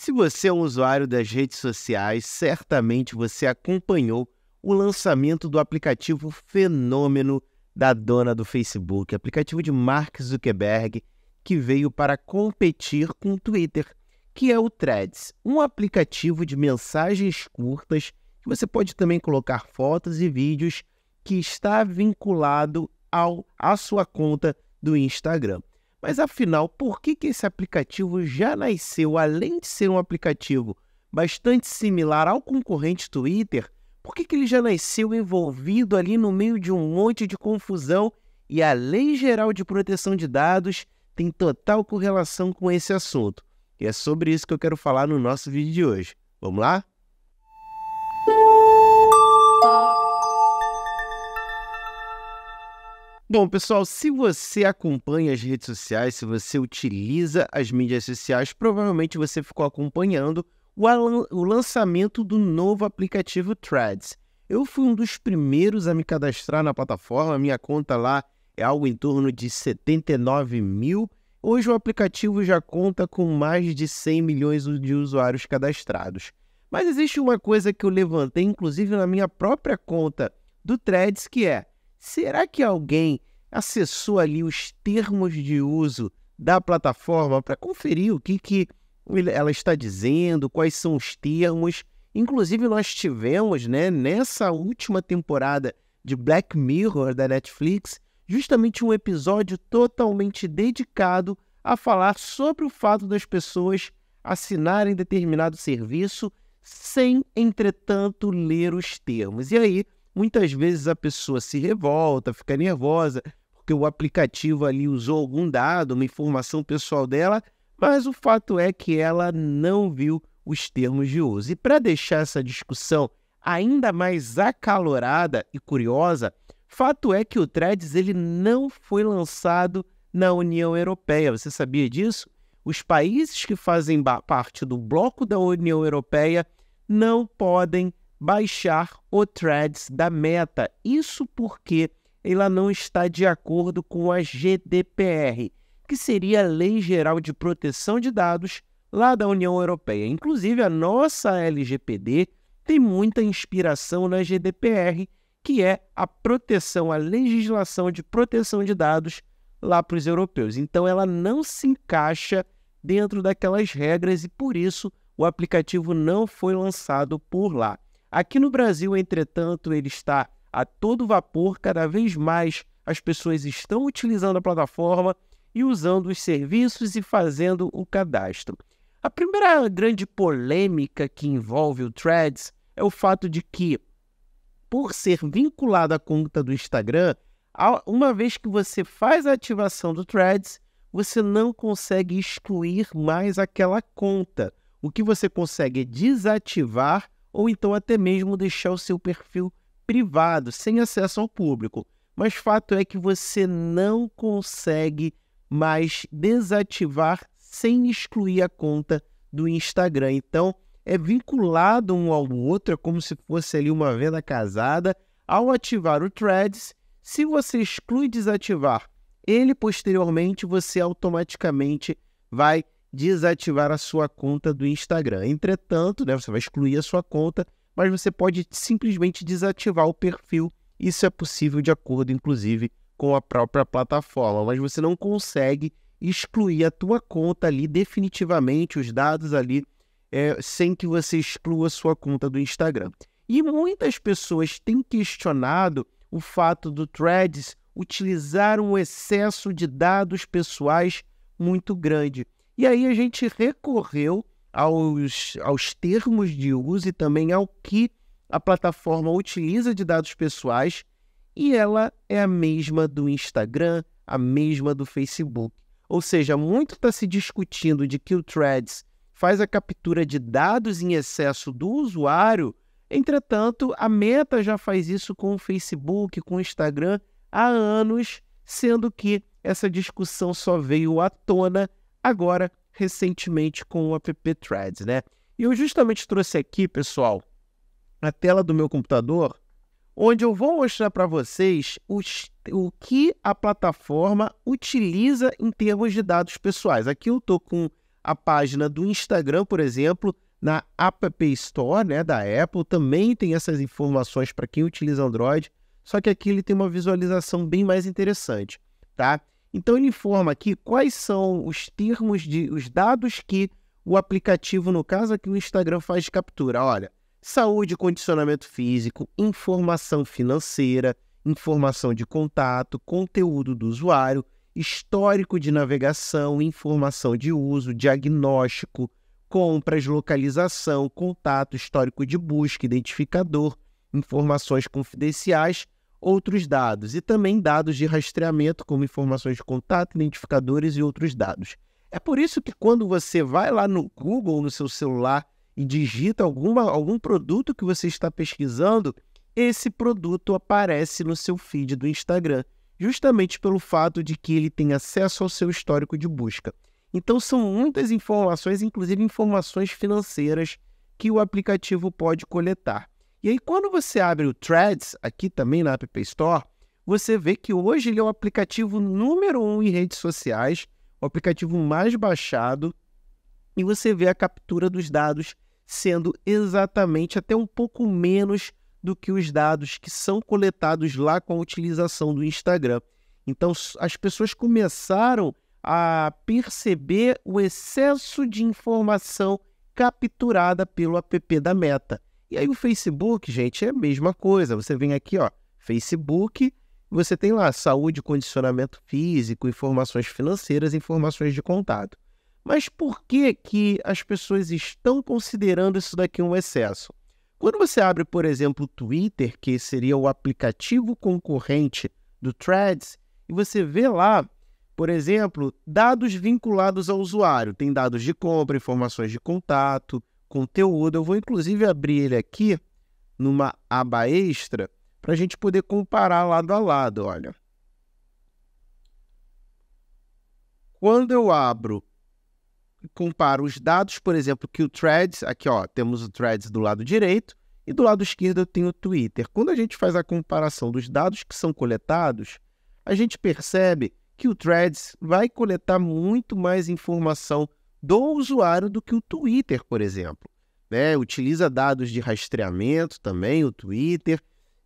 Se você é um usuário das redes sociais, certamente você acompanhou o lançamento do aplicativo fenômeno da dona do Facebook, aplicativo de Mark Zuckerberg, que veio para competir com o Twitter, que é o Threads, um aplicativo de mensagens curtas que você pode também colocar fotos e vídeos que está vinculado ao, à sua conta do Instagram. Mas afinal, por que, que esse aplicativo já nasceu, além de ser um aplicativo bastante similar ao concorrente Twitter, por que, que ele já nasceu envolvido ali no meio de um monte de confusão e a Lei Geral de Proteção de Dados tem total correlação com esse assunto? E é sobre isso que eu quero falar no nosso vídeo de hoje. Vamos lá? Bom, pessoal, se você acompanha as redes sociais, se você utiliza as mídias sociais, provavelmente você ficou acompanhando o, lançamento do novo aplicativo Threads. Eu fui um dos primeiros a me cadastrar na plataforma, minha conta lá é algo em torno de 79 mil. Hoje o aplicativo já conta com mais de 100 milhões de usuários cadastrados. Mas existe uma coisa que eu levantei, inclusive na minha própria conta do Threads, que é: será que alguém acessou ali os termos de uso da plataforma para conferir o que, que ela está dizendo, quais são os termos. Inclusive, nós tivemos né, nessa última temporada de Black Mirror da Netflix justamente um episódio totalmente dedicado a falar sobre o fato das pessoas assinarem determinado serviço sem, entretanto, ler os termos. E aí, muitas vezes a pessoa se revolta, fica nervosa, porque o aplicativo ali usou algum dado, uma informação pessoal dela, mas o fato é que ela não viu os termos de uso. E para deixar essa discussão ainda mais acalorada e curiosa, fato é que o Threads ele não foi lançado na União Europeia. Você sabia disso? Os países que fazem parte do bloco da União Europeia não podem baixar o Threads da Meta. Isso porque ela não está de acordo com a GDPR, que seria a Lei Geral de Proteção de Dados lá da União Europeia. Inclusive, a nossa LGPD tem muita inspiração na GDPR, que é a proteção, a legislação de proteção de dados lá para os europeus. Então, ela não se encaixa dentro daquelas regras e, por isso, o aplicativo não foi lançado por lá. Aqui no Brasil, entretanto, ele está a todo vapor, cada vez mais as pessoas estão utilizando a plataforma e usando os serviços e fazendo o cadastro. A primeira grande polêmica que envolve o Threads é o fato de que, por ser vinculado à conta do Instagram, uma vez que você faz a ativação do Threads, você não consegue excluir mais aquela conta. O que você consegue é desativar ou então até mesmo deixar o seu perfil privado, sem acesso ao público. Mas fato é que você não consegue mais desativar sem excluir a conta do Instagram. Então, é vinculado um ao outro, é como se fosse ali uma venda casada. Ao ativar o Threads, se você exclui e desativar ele, posteriormente você automaticamente vai desativar a sua conta do Instagram. Entretanto, né, você vai excluir a sua conta, mas você pode simplesmente desativar o perfil. Isso é possível de acordo, inclusive, com a própria plataforma, mas você não consegue excluir a tua conta ali definitivamente, os dados ali, é, sem que você exclua a sua conta do Instagram. E muitas pessoas têm questionado o fato do Threads utilizar um excesso de dados pessoais muito grande. E aí a gente recorreu aos, aos termos de uso e também ao que a plataforma utiliza de dados pessoais e ela é a mesma do Instagram, a mesma do Facebook. Ou seja, muito está se discutindo de que o Threads faz a captura de dados em excesso do usuário. Entretanto, a Meta já faz isso com o Facebook, com o Instagram há anos, sendo que essa discussão só veio à tona agora recentemente com o app Threads, né? E eu justamente trouxe aqui, pessoal, a tela do meu computador, onde eu vou mostrar para vocês os, o que a plataforma utiliza em termos de dados pessoais. Aqui eu tô com a página do Instagram, por exemplo, na App Store, né, da Apple, também tem essas informações para quem utiliza Android, só que aqui ele tem uma visualização bem mais interessante, tá? Então ele informa aqui quais são os termos de os dados que o aplicativo, no caso aqui o Instagram faz de captura. Olha, saúde, condicionamento físico, informação financeira, informação de contato, conteúdo do usuário, histórico de navegação, informação de uso, diagnóstico, compras, localização, contato, histórico de busca, identificador, informações confidenciais outros dados e também dados de rastreamento, como informações de contato, identificadores e outros dados. É por isso que quando você vai lá no Google, no seu celular, e digita alguma, algum produto que você está pesquisando, esse produto aparece no seu feed do Instagram, justamente pelo fato de que ele tem acesso ao seu histórico de busca. Então, são muitas informações, inclusive informações financeiras, que o aplicativo pode coletar. E aí, quando você abre o Threads aqui também na App Store, você vê que hoje ele é o aplicativo número um em redes sociais, o aplicativo mais baixado, e você vê a captura dos dados sendo exatamente até um pouco menos do que os dados que são coletados lá com a utilização do Instagram. Então, as pessoas começaram a perceber o excesso de informação capturada pelo app da Meta. E aí o Facebook, gente, é a mesma coisa. Você vem aqui, ó, Facebook, você tem lá saúde, condicionamento físico, informações financeiras, informações de contato. Mas por que que as pessoas estão considerando isso daqui um excesso? Quando você abre, por exemplo, o Twitter, que seria o aplicativo concorrente do Threads, e você vê lá, por exemplo, dados vinculados ao usuário. Tem dados de compra, informações de contato, conteúdo. Eu vou inclusive abrir ele aqui numa aba extra para a gente poder comparar lado a lado, olha. Quando eu abro e comparo os dados, por exemplo, que o Threads, aqui ó, temos o Threads do lado direito e do lado esquerdo eu tenho o Twitter. Quando a gente faz a comparação dos dados que são coletados, a gente percebe que o Threads vai coletar muito mais informação do usuário do que o Twitter, por exemplo. Né? Utiliza dados de rastreamento também, o Twitter,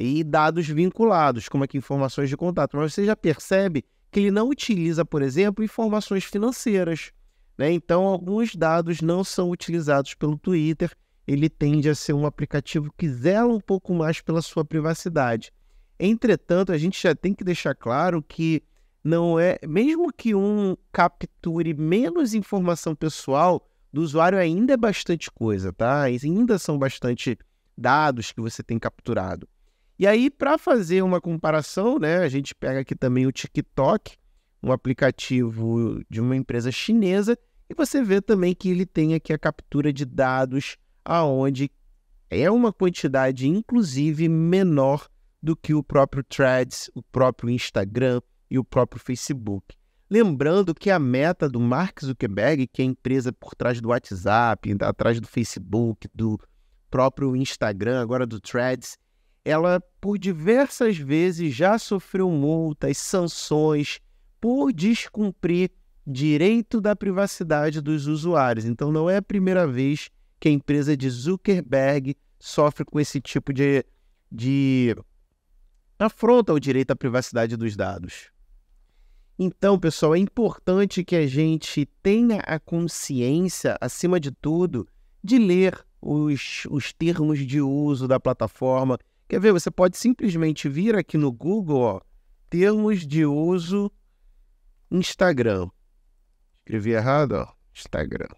e dados vinculados, como aqui informações de contato. Mas você já percebe que ele não utiliza, por exemplo, informações financeiras. Né? Então, alguns dados não são utilizados pelo Twitter. Ele tende a ser um aplicativo que zela um pouco mais pela sua privacidade. Entretanto, a gente já tem que deixar claro que não é. Mesmo que um capture menos informação pessoal do usuário, ainda é bastante coisa, tá? Ainda são bastante dados que você tem capturado. E aí, para fazer uma comparação, né, a gente pega aqui também o TikTok, um aplicativo de uma empresa chinesa, e você vê também que ele tem aqui a captura de dados, aonde é uma quantidade, inclusive, menor do que o próprio Threads, o próprio Instagram, e o próprio Facebook. Lembrando que a meta do Mark Zuckerberg, que é a empresa por trás do WhatsApp, atrás do Facebook, do próprio Instagram, agora do Threads, ela por diversas vezes já sofreu multas, sanções por descumprir direito da privacidade dos usuários. Então não é a primeira vez que a empresa de Zuckerberg sofre com esse tipo de, de afronta ao direito à privacidade dos dados. Então, pessoal, é importante que a gente tenha a consciência, acima de tudo, de ler os, os termos de uso da plataforma. Quer ver? Você pode simplesmente vir aqui no Google, ó, termos de uso Instagram. Escrevi errado, ó. Instagram.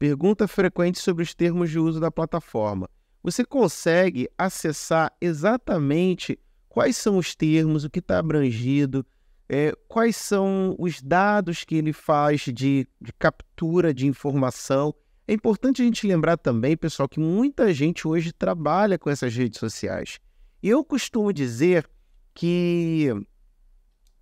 Pergunta frequente sobre os termos de uso da plataforma. Você consegue acessar exatamente quais são os termos, o que está abrangido, é, quais são os dados que ele faz de, de captura de informação. É importante a gente lembrar também, pessoal, que muita gente hoje trabalha com essas redes sociais. Eu costumo dizer que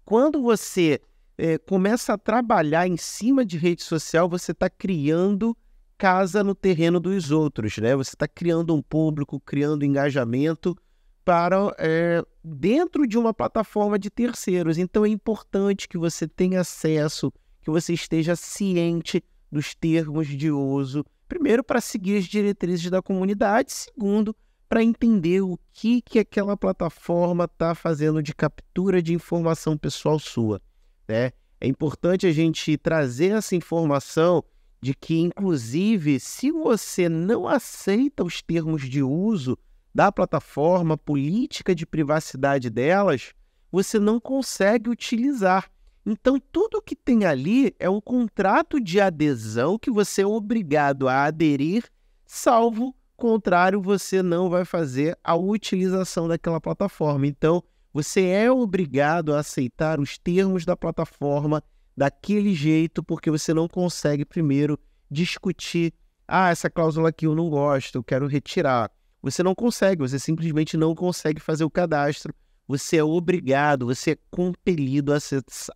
quando você é, começa a trabalhar em cima de rede social, você está criando casa no terreno dos outros, né? Você está criando um público, criando engajamento para é, dentro de uma plataforma de terceiros. Então é importante que você tenha acesso, que você esteja ciente dos termos de uso, primeiro para seguir as diretrizes da comunidade, segundo para entender o que que aquela plataforma está fazendo de captura de informação pessoal sua, né? É importante a gente trazer essa informação de que, inclusive, se você não aceita os termos de uso da plataforma, política de privacidade delas, você não consegue utilizar. Então, tudo que tem ali é um contrato de adesão que você é obrigado a aderir, salvo contrário, você não vai fazer a utilização daquela plataforma. Então, você é obrigado a aceitar os termos da plataforma daquele jeito, porque você não consegue primeiro discutir. Ah, essa cláusula aqui eu não gosto, eu quero retirar. Você não consegue, você simplesmente não consegue fazer o cadastro. Você é obrigado, você é compelido a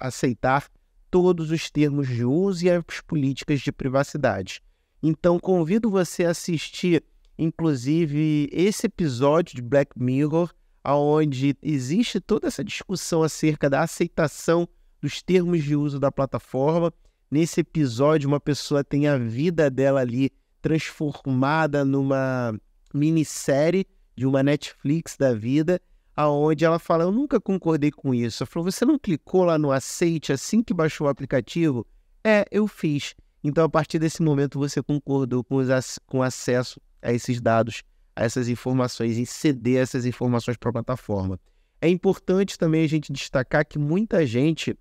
aceitar todos os termos de uso e as políticas de privacidade. Então, convido você a assistir, inclusive, esse episódio de Black Mirror, onde existe toda essa discussão acerca da aceitação dos termos de uso da plataforma. Nesse episódio, uma pessoa tem a vida dela ali transformada numa minissérie de uma Netflix da vida, aonde ela fala: Eu nunca concordei com isso. Ela falou: Você não clicou lá no aceite assim que baixou o aplicativo? É, eu fiz. Então, a partir desse momento, você concordou com, os, com acesso a esses dados, a essas informações e ceder essas informações para a plataforma. É importante também a gente destacar que muita gente,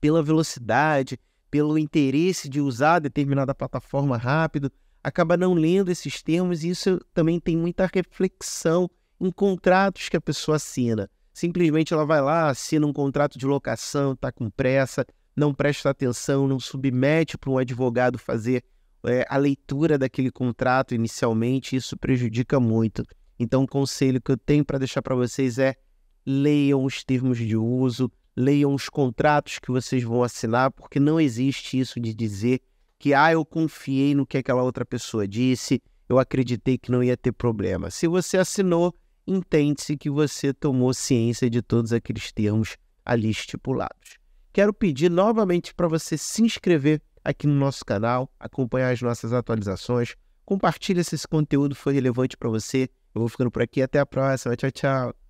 pela velocidade, pelo interesse de usar determinada plataforma rápido, acaba não lendo esses termos e isso também tem muita reflexão em contratos que a pessoa assina. Simplesmente ela vai lá, assina um contrato de locação, está com pressa, não presta atenção, não submete para um advogado fazer é, a leitura daquele contrato inicialmente, isso prejudica muito. Então, o conselho que eu tenho para deixar para vocês é leiam os termos de uso, leiam os contratos que vocês vão assinar, porque não existe isso de dizer que, ah, eu confiei no que aquela outra pessoa disse, eu acreditei que não ia ter problema. Se você assinou, entende-se que você tomou ciência de todos aqueles termos ali estipulados. Quero pedir novamente para você se inscrever aqui no nosso canal, acompanhar as nossas atualizações, compartilha se esse conteúdo foi relevante para você. Eu vou ficando por aqui, até a próxima, tchau, tchau.